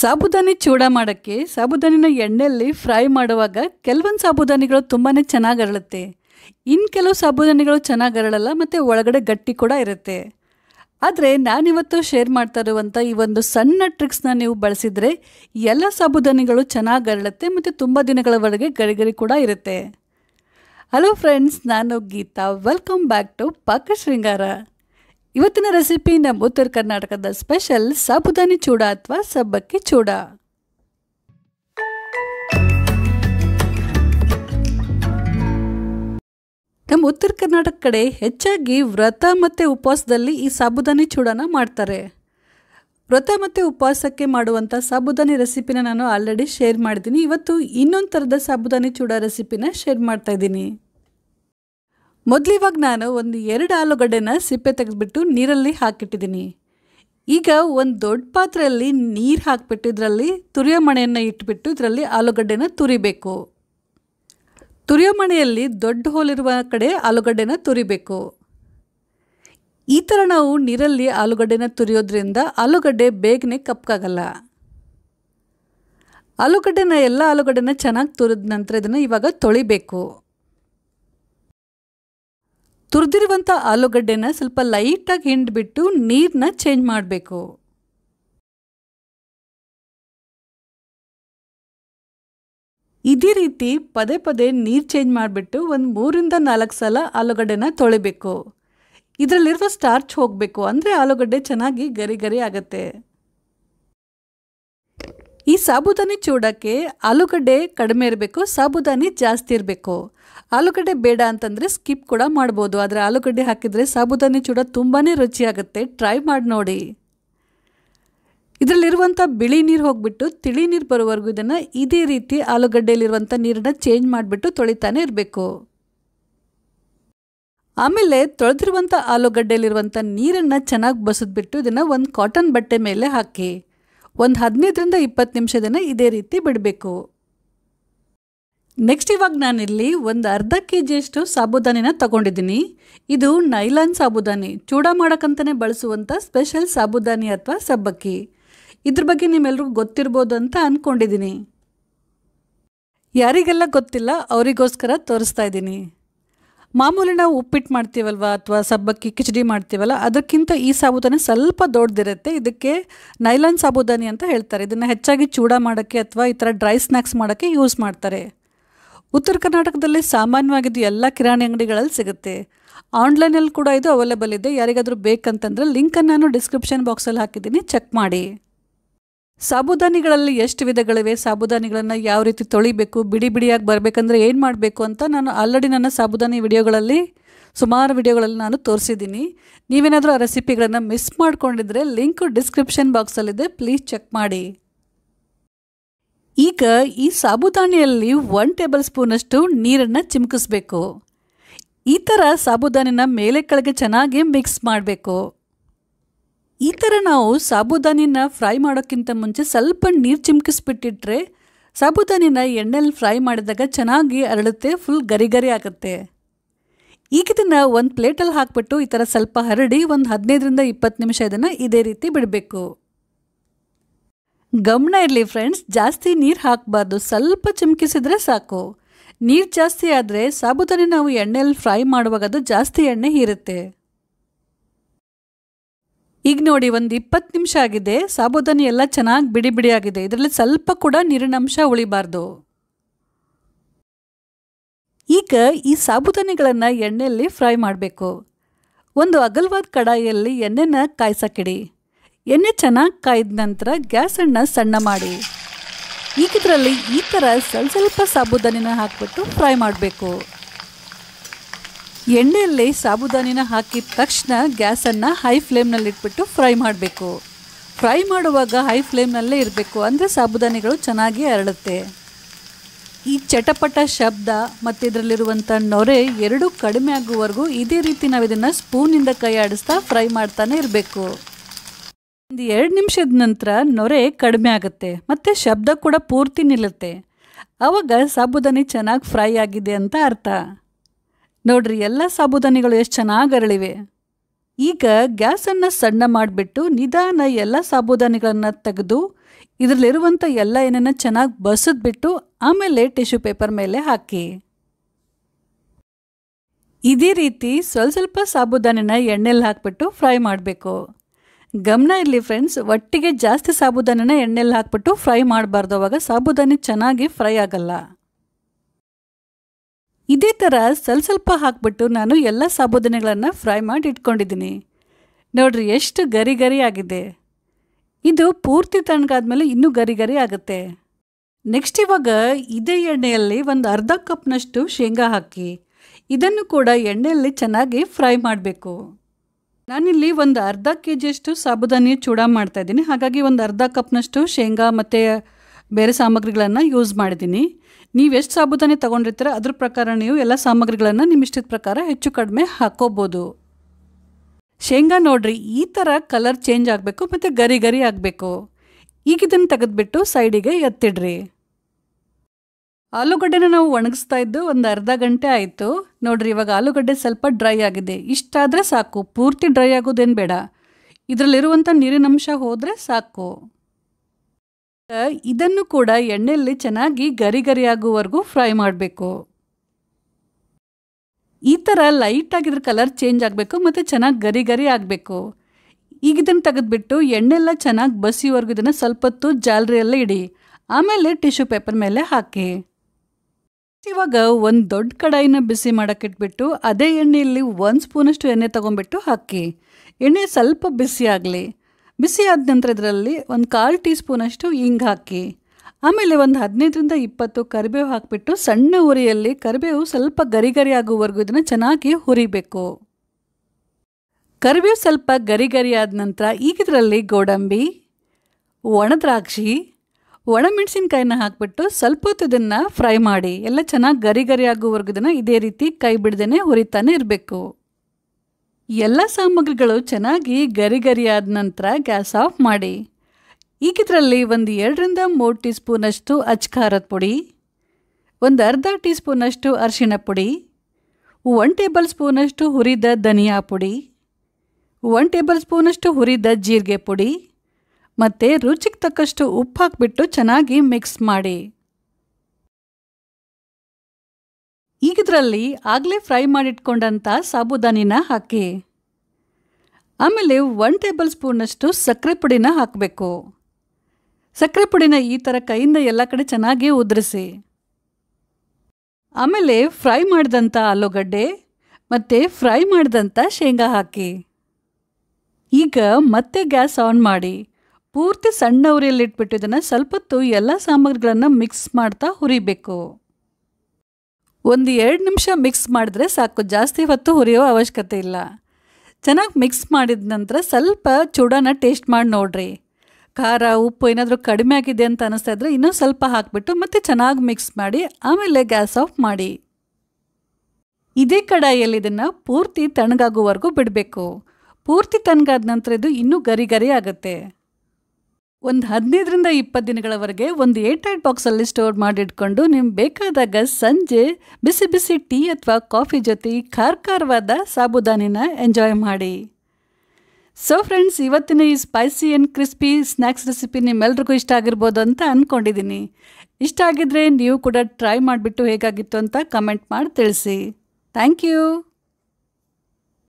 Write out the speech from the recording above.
ಸಾಬುದಾನಿ ಚೂಡ ಮಾಡೋಕ್ಕೆ ಸಾಬುದಾನಿನ ಎಣ್ಣೆಯಲ್ಲಿ ಫ್ರೈ ಮಾಡುವಾಗ ಕೆಲವೊಂದು ಸಾಬುದಾನಿಗಳು ತುಂಬಾ ಚೆನ್ನಾಗಿ ಅರಳುತ್ತೆ ಇನ್ನು ಕೆಲವು ಸಾಬುದಾನಿಗಳು ಚೆನ್ನಾಗಿ ಅರಳಲ್ಲ ಮತ್ತು ಒಳಗಡೆ ಗಟ್ಟಿ ಕೂಡ ಇರುತ್ತೆ ಆದರೆ ನಾನಿವತ್ತು ಶೇರ್ ಮಾಡ್ತಾ ಇರುವಂಥ ಈ ಒಂದು ಸಣ್ಣ ಟ್ರಿಕ್ಸ್ನ ನೀವು ಬಳಸಿದರೆ ಎಲ್ಲ ಸಾಬುದಾನಿಗಳು ಚೆನ್ನಾಗಿ ಅರಳುತ್ತೆ ಮತ್ತು ತುಂಬ ದಿನಗಳವರೆಗೆ ಗರಿಗರಿ ಕೂಡ ಇರುತ್ತೆ ಹಲೋ ಫ್ರೆಂಡ್ಸ್ ನಾನು ಗೀತಾ ವೆಲ್ಕಮ್ ಬ್ಯಾಕ್ ಟು ಪಾಕ ಶೃಂಗಾರ ಇವತ್ತಿನ ರೆಸಿಪಿ ನಮ್ಮ ಉತ್ತರ ಕರ್ನಾಟಕದ ಸ್ಪೆಷಲ್ ಸಾಬುದಾನಿ ಚೂಡ ಅಥವಾ ಸಬ್ಬಕ್ಕಿ ಚೂಡ ನಮ್ಮ ಉತ್ತರ ಕರ್ನಾಟಕ ಕಡೆ ಹೆಚ್ಚಾಗಿ ವ್ರತ ಮತ್ತೆ ಉಪವಾಸದಲ್ಲಿ ಈ ಸಾಬುದಾನಿ ಚೂಡನ ಮಾಡ್ತಾರೆ ವ್ರತ ಮತ್ತೆ ಉಪವಾಸಕ್ಕೆ ಮಾಡುವಂಥ ಸಾಬುದಾನಿ ರೆಸಿಪಿನ ನಾನು ಆಲ್ರೆಡಿ ಶೇರ್ ಮಾಡಿದ್ದೀನಿ ಇವತ್ತು ಇನ್ನೊಂದು ಥರದ ಸಾಬುದಾನಿ ಚೂಡ ರೆಸಿಪಿನ ಶೇರ್ ಮಾಡ್ತಾಯಿದ್ದೀನಿ ಇವಾಗ ನಾನು ಒಂದು ಎರಡು ಆಲೂಗಡ್ಡೆನ ಸಿಪ್ಪೆ ತೆಗೆದುಬಿಟ್ಟು ನೀರಲ್ಲಿ ಹಾಕಿಟ್ಟಿದ್ದೀನಿ ಈಗ ಒಂದು ದೊಡ್ಡ ಪಾತ್ರೆಯಲ್ಲಿ ನೀರು ಹಾಕಿಬಿಟ್ಟು ಇದರಲ್ಲಿ ತುರಿಯೋ ಮಣೆಯನ್ನು ಇಟ್ಬಿಟ್ಟು ಇದರಲ್ಲಿ ಆಲೂಗಡ್ಡೆನ ತುರಿಬೇಕು ತುರಿಯೋ ಮಣೆಯಲ್ಲಿ ದೊಡ್ಡ ಹೋಲಿರುವ ಕಡೆ ಆಲೂಗಡ್ಡೆನ ತುರಿಬೇಕು ಈ ಥರ ನಾವು ನೀರಲ್ಲಿ ಆಲೂಗಡ್ಡೆನ ತುರಿಯೋದ್ರಿಂದ ಆಲೂಗಡ್ಡೆ ಬೇಗನೆ ಕಪ್ಕಾಗಲ್ಲ ಆಲೂಗಡ್ಡೆನ ಎಲ್ಲ ಆಲೂಗಡ್ಡೆನ ಚೆನ್ನಾಗಿ ತುರಿದ ನಂತರ ಇದನ್ನು ಇವಾಗ ತೊಳಿಬೇಕು ತುರಿದಿರುವಂಥ ಆಲೂಗಡ್ಡೆನ ಸ್ವಲ್ಪ ಲೈಟಾಗಿ ಹಿಂಡ್ಬಿಟ್ಟು ನೀರನ್ನ ಚೇಂಜ್ ಮಾಡಬೇಕು ಇದೇ ರೀತಿ ಪದೇ ಪದೇ ನೀರು ಚೇಂಜ್ ಮಾಡಿಬಿಟ್ಟು ಒಂದು ಮೂರಿಂದ ನಾಲ್ಕು ಸಲ ಆಲೂಗಡ್ಡೆನ ತೊಳಿಬೇಕು ಇದರಲ್ಲಿರುವ ಸ್ಟಾರ್ಚ್ ಹೋಗಬೇಕು ಅಂದರೆ ಆಲೂಗಡ್ಡೆ ಚೆನ್ನಾಗಿ ಗರಿ ಗರಿ ಆಗುತ್ತೆ ಈ ಸಾಬುದಾನಿ ಚೂಡಕ್ಕೆ ಆಲೂಗಡ್ಡೆ ಕಡಿಮೆ ಇರಬೇಕು ಸಾಬುದಾನಿ ಜಾಸ್ತಿ ಇರಬೇಕು ಆಲೂಗಡ್ಡೆ ಬೇಡ ಅಂತಂದರೆ ಸ್ಕಿಪ್ ಕೂಡ ಮಾಡ್ಬೋದು ಆದರೆ ಆಲೂಗಡ್ಡೆ ಹಾಕಿದರೆ ಸಾಬುದಾನಿ ಚೂಡ ತುಂಬಾ ರುಚಿಯಾಗುತ್ತೆ ಟ್ರೈ ಮಾಡಿ ನೋಡಿ ಇದರಲ್ಲಿರುವಂಥ ಬಿಳಿ ನೀರು ಹೋಗಿಬಿಟ್ಟು ತಿಳಿ ನೀರು ಬರೋವರೆಗೂ ಇದನ್ನು ಇದೇ ರೀತಿ ಆಲೂಗಡ್ಡೆಯಲ್ಲಿರುವಂಥ ನೀರನ್ನು ಚೇಂಜ್ ಮಾಡಿಬಿಟ್ಟು ತೊಳಿತಾನೆ ಇರಬೇಕು ಆಮೇಲೆ ತೊಳೆದಿರುವಂಥ ಆಲೂಗಡ್ಡೆಯಲ್ಲಿರುವಂಥ ನೀರನ್ನು ಚೆನ್ನಾಗಿ ಬಸಿದ್ಬಿಟ್ಟು ಇದನ್ನು ಒಂದು ಕಾಟನ್ ಬಟ್ಟೆ ಮೇಲೆ ಹಾಕಿ ಒಂದು ಹದಿನೈದರಿಂದ ಇಪ್ಪತ್ತು ನಿಮಿಷದನ್ನು ಇದೇ ರೀತಿ ಬಿಡಬೇಕು ನೆಕ್ಸ್ಟ್ ಇವಾಗ ನಾನಿಲ್ಲಿ ಒಂದು ಅರ್ಧ ಕೆ ಜಿಯಷ್ಟು ಸಾಬುದಾನಿನ ತಗೊಂಡಿದ್ದೀನಿ ಇದು ನೈಲಾನ್ ಸಾಬುದಾನಿ ಚೂಡ ಮಾಡೋಕ್ಕಂತಲೇ ಬಳಸುವಂಥ ಸ್ಪೆಷಲ್ ಸಾಬುದಾನಿ ಅಥವಾ ಸಬ್ಬಕ್ಕಿ ಇದ್ರ ಬಗ್ಗೆ ನಿಮ್ಮೆಲ್ರಿಗೂ ಗೊತ್ತಿರ್ಬೋದು ಅಂತ ಅಂದ್ಕೊಂಡಿದ್ದೀನಿ ಯಾರಿಗೆಲ್ಲ ಗೊತ್ತಿಲ್ಲ ಅವರಿಗೋಸ್ಕರ ತೋರಿಸ್ತಾ ಇದ್ದೀನಿ ಮಾಮೂಲಿ ನಾವು ಉಪ್ಪಿಟ್ಟು ಮಾಡ್ತೀವಲ್ವ ಅಥವಾ ಸಬ್ಬಕ್ಕಿ ಕಿಚಡಿ ಮಾಡ್ತೀವಲ್ಲ ಅದಕ್ಕಿಂತ ಈ ಸಾಬೂದಾನಿ ಸ್ವಲ್ಪ ದೊಡ್ಡದಿರುತ್ತೆ ಇದಕ್ಕೆ ನೈಲಾನ್ ಸಾಬೂದಾನಿ ಅಂತ ಹೇಳ್ತಾರೆ ಇದನ್ನು ಹೆಚ್ಚಾಗಿ ಚೂಡ ಮಾಡೋಕ್ಕೆ ಅಥವಾ ಈ ಥರ ಡ್ರೈ ಸ್ನ್ಯಾಕ್ಸ್ ಮಾಡೋಕ್ಕೆ ಯೂಸ್ ಮಾಡ್ತಾರೆ ಉತ್ತರ ಕರ್ನಾಟಕದಲ್ಲಿ ಸಾಮಾನ್ಯವಾಗಿದ್ದು ಎಲ್ಲ ಕಿರಾಣಿ ಅಂಗಡಿಗಳಲ್ಲಿ ಸಿಗುತ್ತೆ ಆನ್ಲೈನಲ್ಲಿ ಕೂಡ ಇದು ಅವೈಲೇಬಲ್ ಇದೆ ಯಾರಿಗಾದರೂ ಬೇಕಂತಂದರೆ ಲಿಂಕನ್ನು ನಾನು ಡಿಸ್ಕ್ರಿಪ್ಷನ್ ಬಾಕ್ಸಲ್ಲಿ ಹಾಕಿದ್ದೀನಿ ಚೆಕ್ ಮಾಡಿ ಸಾಬುದಾನಿಗಳಲ್ಲಿ ಎಷ್ಟು ವಿಧಗಳಿವೆ ಸಾಬುದಾನಿಗಳನ್ನು ಯಾವ ರೀತಿ ತೊಳಿಬೇಕು ಬಿಡಿ ಬಿಡಿಯಾಗಿ ಬರಬೇಕಂದ್ರೆ ಏನು ಮಾಡಬೇಕು ಅಂತ ನಾನು ಆಲ್ರೆಡಿ ನನ್ನ ಸಾಬುದಾನಿ ವಿಡಿಯೋಗಳಲ್ಲಿ ಸುಮಾರು ವಿಡಿಯೋಗಳಲ್ಲಿ ನಾನು ತೋರಿಸಿದ್ದೀನಿ ನೀವೇನಾದರೂ ಆ ರೆಸಿಪಿಗಳನ್ನು ಮಿಸ್ ಮಾಡ್ಕೊಂಡಿದ್ರೆ ಲಿಂಕ್ ಡಿಸ್ಕ್ರಿಪ್ಷನ್ ಬಾಕ್ಸಲ್ಲಿದೆ ಪ್ಲೀಸ್ ಚೆಕ್ ಮಾಡಿ ಈಗ ಈ ಸಾಬುದಾನಿಯಲ್ಲಿ ಒನ್ ಟೇಬಲ್ ಸ್ಪೂನಷ್ಟು ನೀರನ್ನು ಚಿಮುಕಿಸ್ಬೇಕು ಈ ಥರ ಸಾಬುದಾನಿನ ಮೇಲೆ ಕೆಳಗೆ ಚೆನ್ನಾಗಿ ಮಿಕ್ಸ್ ಮಾಡಬೇಕು ಈ ಥರ ನಾವು ಸಾಬುದಾನಿನ ಫ್ರೈ ಮಾಡೋಕ್ಕಿಂತ ಮುಂಚೆ ಸ್ವಲ್ಪ ನೀರು ಚಿಮ್ಕಿಸ್ಬಿಟ್ಟಿಟ್ರೆ ಸಾಬುದಾನಿನ ಎಣ್ಣೆಲಿ ಫ್ರೈ ಮಾಡಿದಾಗ ಚೆನ್ನಾಗಿ ಅರಳುತ್ತೆ ಫುಲ್ ಗರಿ ಗರಿ ಆಗುತ್ತೆ ಈಗ ಇದನ್ನು ಒಂದು ಪ್ಲೇಟಲ್ಲಿ ಹಾಕ್ಬಿಟ್ಟು ಈ ಥರ ಸ್ವಲ್ಪ ಹರಡಿ ಒಂದು ಹದಿನೈದರಿಂದ ಇಪ್ಪತ್ತು ನಿಮಿಷ ಇದನ್ನು ಇದೇ ರೀತಿ ಬಿಡಬೇಕು ಗಮನ ಇರಲಿ ಫ್ರೆಂಡ್ಸ್ ಜಾಸ್ತಿ ನೀರು ಹಾಕಬಾರ್ದು ಸ್ವಲ್ಪ ಚಿಮ್ಕಿಸಿದ್ರೆ ಸಾಕು ನೀರು ಜಾಸ್ತಿ ಆದರೆ ಸಾಬುದಾನಿ ನಾವು ಎಣ್ಣೆಯಲ್ಲಿ ಫ್ರೈ ಮಾಡುವಾಗ ಅದು ಜಾಸ್ತಿ ಎಣ್ಣೆ ಹೀರುತ್ತೆ ಈಗ ನೋಡಿ ಒಂದು ಇಪ್ಪತ್ತು ನಿಮಿಷ ಆಗಿದೆ ಸಾಬೂದಾನಿ ಎಲ್ಲ ಚೆನ್ನಾಗಿ ಬಿಡಿ ಬಿಡಿಯಾಗಿದೆ ಆಗಿದೆ ಇದರಲ್ಲಿ ಸ್ವಲ್ಪ ಕೂಡ ನೀರಿನಂಶ ಉಳಿಬಾರ್ದು ಈಗ ಈ ಸಾಬೂದಾನಿಗಳನ್ನು ಎಣ್ಣೆಯಲ್ಲಿ ಫ್ರೈ ಮಾಡಬೇಕು ಒಂದು ಅಗಲವಾದ ಕಡಾಯಿಯಲ್ಲಿ ಎಣ್ಣೆನ ಕಾಯಿಸಕ್ಕಿಡಿ ಎಣ್ಣೆ ಚೆನ್ನಾಗಿ ಕಾಯ್ದ ನಂತರ ಗ್ಯಾಸನ್ನು ಸಣ್ಣ ಮಾಡಿ ಈಗ ಇದರಲ್ಲಿ ಈ ಥರ ಸ್ವಲ್ಪ ಸ್ವಲ್ಪ ಸಾಬೂದಾನಿನ ಹಾಕಿಬಿಟ್ಟು ಫ್ರೈ ಮಾಡಬೇಕು ಎಣ್ಣೆಯಲ್ಲಿ ಸಾಬುದಾನಿನ ಹಾಕಿದ ತಕ್ಷಣ ಗ್ಯಾಸನ್ನು ಹೈ ಫ್ಲೇಮ್ನಲ್ಲಿ ಇಟ್ಬಿಟ್ಟು ಫ್ರೈ ಮಾಡಬೇಕು ಫ್ರೈ ಮಾಡುವಾಗ ಹೈ ಫ್ಲೇಮ್ನಲ್ಲೇ ಇರಬೇಕು ಅಂದರೆ ಸಾಬುದಾನಿಗಳು ಚೆನ್ನಾಗಿ ಅರಳುತ್ತೆ ಈ ಚಟಪಟ ಶಬ್ದ ಮತ್ತು ಇದರಲ್ಲಿರುವಂಥ ನೊರೆ ಎರಡೂ ಕಡಿಮೆ ಆಗುವವರೆಗೂ ಇದೇ ರೀತಿ ನಾವು ಇದನ್ನು ಸ್ಪೂನಿಂದ ಕೈ ಆಡಿಸ್ತಾ ಫ್ರೈ ಮಾಡ್ತಾನೆ ಇರಬೇಕು ಒಂದು ಎರಡು ನಿಮಿಷದ ನಂತರ ನೊರೆ ಕಡಿಮೆ ಆಗುತ್ತೆ ಮತ್ತು ಶಬ್ದ ಕೂಡ ಪೂರ್ತಿ ನಿಲ್ಲುತ್ತೆ ಆವಾಗ ಸಾಬುದಾನಿ ಚೆನ್ನಾಗಿ ಫ್ರೈ ಆಗಿದೆ ಅಂತ ಅರ್ಥ ನೋಡ್ರಿ ಎಲ್ಲ ಸಾಬುದಾನಿಗಳು ಎಷ್ಟು ಚೆನ್ನಾಗಿ ಅರಳಿವೆ ಈಗ ಗ್ಯಾಸನ್ನು ಸಣ್ಣ ಮಾಡಿಬಿಟ್ಟು ನಿಧಾನ ಎಲ್ಲ ಸಾಬುದಾನಿಗಳನ್ನು ತೆಗೆದು ಇದರಲ್ಲಿರುವಂಥ ಎಲ್ಲ ಏನೇನ ಚೆನ್ನಾಗಿ ಬಸಿದ್ಬಿಟ್ಟು ಆಮೇಲೆ ಟಿಶ್ಯೂ ಪೇಪರ್ ಮೇಲೆ ಹಾಕಿ ಇದೇ ರೀತಿ ಸ್ವಲ್ಪ ಸ್ವಲ್ಪ ಸಾಬುದಾನಿನ ಎಣ್ಣೆಲಿ ಹಾಕ್ಬಿಟ್ಟು ಫ್ರೈ ಮಾಡಬೇಕು ಗಮನ ಇರಲಿ ಫ್ರೆಂಡ್ಸ್ ಒಟ್ಟಿಗೆ ಜಾಸ್ತಿ ಸಾಬುದಾನಿನ ಎಣ್ಣೆಲಿ ಹಾಕ್ಬಿಟ್ಟು ಫ್ರೈ ಮಾಡಬಾರ್ದು ಅವಾಗ ಸಾಬುದಾನಿ ಚೆನ್ನಾಗಿ ಫ್ರೈ ಆಗಲ್ಲ ಇದೇ ಥರ ಸ್ವಲ್ಪ ಸ್ವಲ್ಪ ಹಾಕ್ಬಿಟ್ಟು ನಾನು ಎಲ್ಲ ಸಾಬೂದಾನಿಗಳನ್ನು ಫ್ರೈ ಮಾಡಿ ಇಟ್ಕೊಂಡಿದ್ದೀನಿ ನೋಡ್ರಿ ಎಷ್ಟು ಗರಿ ಗರಿ ಆಗಿದೆ ಇದು ಪೂರ್ತಿ ತಣ್ಣಗಾದ್ಮೇಲೆ ಇನ್ನೂ ಗರಿ ಗರಿ ಆಗುತ್ತೆ ನೆಕ್ಸ್ಟ್ ಇವಾಗ ಇದೇ ಎಣ್ಣೆಯಲ್ಲಿ ಒಂದು ಅರ್ಧ ಕಪ್ನಷ್ಟು ಶೇಂಗಾ ಹಾಕಿ ಇದನ್ನು ಕೂಡ ಎಣ್ಣೆಯಲ್ಲಿ ಚೆನ್ನಾಗಿ ಫ್ರೈ ಮಾಡಬೇಕು ನಾನಿಲ್ಲಿ ಒಂದು ಅರ್ಧ ಕೆ ಜಿಯಷ್ಟು ಸಾಬುದಾನಿ ಚೂಡ ಮಾಡ್ತಾಯಿದ್ದೀನಿ ಹಾಗಾಗಿ ಒಂದು ಅರ್ಧ ಕಪ್ನಷ್ಟು ಶೇಂಗಾ ಮತ್ತು ಬೇರೆ ಸಾಮಗ್ರಿಗಳನ್ನು ಯೂಸ್ ಮಾಡಿದ್ದೀನಿ ನೀವು ಎಷ್ಟು ಸಾಬೂದಾನಿ ತೊಗೊಂಡಿರ್ತೀರ ಅದ್ರ ಪ್ರಕಾರ ನೀವು ಎಲ್ಲ ಸಾಮಗ್ರಿಗಳನ್ನು ನಿಮ್ಮ ಇಷ್ಟದ ಪ್ರಕಾರ ಹೆಚ್ಚು ಕಡಿಮೆ ಹಾಕೋಬೋದು ಶೇಂಗಾ ನೋಡ್ರಿ ಈ ಥರ ಕಲರ್ ಚೇಂಜ್ ಆಗಬೇಕು ಮತ್ತು ಗರಿ ಗರಿ ಆಗಬೇಕು ಈಗ ಇದನ್ನು ತೆಗೆದುಬಿಟ್ಟು ಸೈಡಿಗೆ ಎತ್ತಿಡ್ರಿ ಆಲೂಗಡ್ಡೆನ ನಾವು ಒಣಗಿಸ್ತಾ ಇದ್ದು ಒಂದು ಅರ್ಧ ಗಂಟೆ ಆಯಿತು ನೋಡಿರಿ ಇವಾಗ ಆಲೂಗಡ್ಡೆ ಸ್ವಲ್ಪ ಡ್ರೈ ಆಗಿದೆ ಇಷ್ಟಾದರೆ ಸಾಕು ಪೂರ್ತಿ ಡ್ರೈ ಆಗೋದೇನು ಬೇಡ ಇದರಲ್ಲಿರುವಂಥ ನೀರಿನ ಅಂಶ ಹೋದರೆ ಸಾಕು ಇದನ್ನು ಕೂಡ ಎಣ್ಣೆಯಲ್ಲಿ ಚೆನ್ನಾಗಿ ಗರಿ ಗರಿಯಾಗುವವರೆಗೂ ಫ್ರೈ ಮಾಡಬೇಕು ಈ ಥರ ಆಗಿದ್ರೆ ಕಲರ್ ಚೇಂಜ್ ಆಗಬೇಕು ಮತ್ತು ಚೆನ್ನಾಗಿ ಗರಿ ಗರಿ ಆಗಬೇಕು ಈಗ ಇದನ್ನು ತೆಗೆದುಬಿಟ್ಟು ಎಣ್ಣೆಲ್ಲ ಚೆನ್ನಾಗಿ ಬಸಿವರೆಗೂ ಇದನ್ನು ಸ್ವಲ್ಪ ಹೊತ್ತು ಜಾಲರಿಯಲ್ಲೇ ಇಡಿ ಆಮೇಲೆ ಟಿಶ್ಯೂ ಪೇಪರ್ ಮೇಲೆ ಹಾಕಿ ಇವಾಗ ಒಂದು ದೊಡ್ಡ ಕಡಾಯಿನ ಬಿಸಿ ಮಾಡೋಕ್ಕಿಟ್ಬಿಟ್ಟು ಅದೇ ಎಣ್ಣೆಯಲ್ಲಿ ಒಂದು ಸ್ಪೂನಷ್ಟು ಎಣ್ಣೆ ತೊಗೊಂಬಿಟ್ಟು ಹಾಕಿ ಎಣ್ಣೆ ಸ್ವಲ್ಪ ಬಿಸಿ ಆಗಲಿ ಬಿಸಿಯಾದ ನಂತರ ಇದರಲ್ಲಿ ಒಂದು ಕಾಲು ಟೀ ಸ್ಪೂನಷ್ಟು ಹಿಂಗೆ ಹಾಕಿ ಆಮೇಲೆ ಒಂದು ಹದಿನೈದರಿಂದ ಇಪ್ಪತ್ತು ಕರಿಬೇವು ಹಾಕಿಬಿಟ್ಟು ಸಣ್ಣ ಉರಿಯಲ್ಲಿ ಕರಿಬೇವು ಸ್ವಲ್ಪ ಗರಿ ಆಗುವವರೆಗೂ ಇದನ್ನು ಚೆನ್ನಾಗಿ ಹುರಿಬೇಕು ಕರಿಬೇವು ಸ್ವಲ್ಪ ಗರಿ ಗರಿ ಆದ ನಂತರ ಈಗ ಇದರಲ್ಲಿ ಗೋಡಂಬಿ ಒಣ ದ್ರಾಕ್ಷಿ ಒಣಮೆಣಸಿನ್ಕಾಯಿನ ಹಾಕಿಬಿಟ್ಟು ಸ್ವಲ್ಪ ಹೊತ್ತು ಇದನ್ನು ಫ್ರೈ ಮಾಡಿ ಎಲ್ಲ ಚೆನ್ನಾಗಿ ಗರಿ ಗರಿ ಆಗುವವರೆಗೂ ಇದನ್ನು ಇದೇ ರೀತಿ ಕೈ ಬಿಡ್ದೇ ಹುರಿತಾನೆ ಇರಬೇಕು ಎಲ್ಲ ಸಾಮಗ್ರಿಗಳು ಚೆನ್ನಾಗಿ ಗರಿ ಆದ ನಂತರ ಗ್ಯಾಸ್ ಆಫ್ ಮಾಡಿ ಈಗಿದ್ರಲ್ಲಿ ಒಂದು ಎರಡರಿಂದ ಮೂರು ಟೀ ಸ್ಪೂನಷ್ಟು ಖಾರದ ಪುಡಿ ಒಂದು ಅರ್ಧ ಟೀ ಸ್ಪೂನಷ್ಟು ಅರ್ಶಿಣ ಪುಡಿ ಒನ್ ಟೇಬಲ್ ಸ್ಪೂನಷ್ಟು ಹುರಿದ ಧನಿಯಾ ಪುಡಿ ಒನ್ ಟೇಬಲ್ ಸ್ಪೂನಷ್ಟು ಹುರಿದ ಜೀರಿಗೆ ಪುಡಿ ಮತ್ತು ರುಚಿಗೆ ತಕ್ಕಷ್ಟು ಉಪ್ಪು ಹಾಕಿಬಿಟ್ಟು ಚೆನ್ನಾಗಿ ಮಿಕ್ಸ್ ಮಾಡಿ ಇದರಲ್ಲಿ ಆಗಲೇ ಫ್ರೈ ಮಾಡಿಟ್ಕೊಂಡಂಥ ಸಾಬುದಾನಿನ ಹಾಕಿ ಆಮೇಲೆ ಒನ್ ಟೇಬಲ್ ಸ್ಪೂನಷ್ಟು ಸಕ್ಕರೆ ಪುಡಿನ ಹಾಕಬೇಕು ಸಕ್ಕರೆ ಪುಡಿನ ಈ ಥರ ಕೈಯಿಂದ ಎಲ್ಲ ಕಡೆ ಚೆನ್ನಾಗಿ ಉದುರಿಸಿ ಆಮೇಲೆ ಫ್ರೈ ಮಾಡಿದಂಥ ಆಲೂಗಡ್ಡೆ ಮತ್ತು ಫ್ರೈ ಮಾಡಿದಂಥ ಶೇಂಗಾ ಹಾಕಿ ಈಗ ಮತ್ತೆ ಗ್ಯಾಸ್ ಆನ್ ಮಾಡಿ ಪೂರ್ತಿ ಸಣ್ಣ ಉರಿಯಲ್ಲಿಟ್ಬಿಟ್ಟು ಇದನ್ನು ಸ್ವಲ್ಪ ಹೊತ್ತು ಎಲ್ಲ ಸಾಮಗ್ರಿಗಳನ್ನು ಮಿಕ್ಸ್ ಮಾಡ್ತಾ ಹುರಿಬೇಕು ಒಂದು ಎರಡು ನಿಮಿಷ ಮಿಕ್ಸ್ ಮಾಡಿದ್ರೆ ಸಾಕು ಜಾಸ್ತಿ ಹೊತ್ತು ಹುರಿಯೋ ಅವಶ್ಯಕತೆ ಇಲ್ಲ ಚೆನ್ನಾಗಿ ಮಿಕ್ಸ್ ಮಾಡಿದ ನಂತರ ಸ್ವಲ್ಪ ಚೂಡಾನ ಟೇಸ್ಟ್ ಮಾಡಿ ನೋಡಿರಿ ಖಾರ ಉಪ್ಪು ಏನಾದರೂ ಕಡಿಮೆ ಆಗಿದೆ ಅಂತ ಅನಿಸ್ತಾ ಇದ್ದರೆ ಇನ್ನೂ ಸ್ವಲ್ಪ ಹಾಕಿಬಿಟ್ಟು ಮತ್ತೆ ಚೆನ್ನಾಗಿ ಮಿಕ್ಸ್ ಮಾಡಿ ಆಮೇಲೆ ಗ್ಯಾಸ್ ಆಫ್ ಮಾಡಿ ಇದೇ ಕಡಾಯಲ್ಲಿ ಇದನ್ನು ಪೂರ್ತಿ ತಣ್ಣಗಾಗುವವರೆಗೂ ಬಿಡಬೇಕು ಪೂರ್ತಿ ತಣ್ಣಗಾದ ನಂತರ ಇದು ಇನ್ನೂ ಗರಿ ಗರಿ ಆಗುತ್ತೆ ಒಂದು ಹದಿನೈದರಿಂದ ಇಪ್ಪತ್ತು ದಿನಗಳವರೆಗೆ ಒಂದು ಏರ್ಟೈಟ್ ಬಾಕ್ಸಲ್ಲಿ ಸ್ಟೋರ್ ಮಾಡಿಟ್ಕೊಂಡು ನಿಮ್ಗೆ ಬೇಕಾದಾಗ ಸಂಜೆ ಬಿಸಿ ಬಿಸಿ ಟೀ ಅಥವಾ ಕಾಫಿ ಜೊತೆ ಖಾರವಾದ ಸಾಬುದಾನಿನ ಎಂಜಾಯ್ ಮಾಡಿ ಸೊ ಫ್ರೆಂಡ್ಸ್ ಇವತ್ತಿನ ಈ spicy and crispy snacks recipe ನಿಮ್ಮೆಲ್ರಿಗೂ ಇಷ್ಟ ಆಗಿರ್ಬೋದು ಅಂತ ಅಂದ್ಕೊಂಡಿದ್ದೀನಿ ಇಷ್ಟ ಆಗಿದ್ರೆ ನೀವು ಕೂಡ ಟ್ರೈ ಮಾಡಿಬಿಟ್ಟು ಹೇಗಾಗಿತ್ತು ಅಂತ ಕಮೆಂಟ್ ಮಾಡಿ ತಿಳಿಸಿ ಥ್ಯಾಂಕ್ ಯು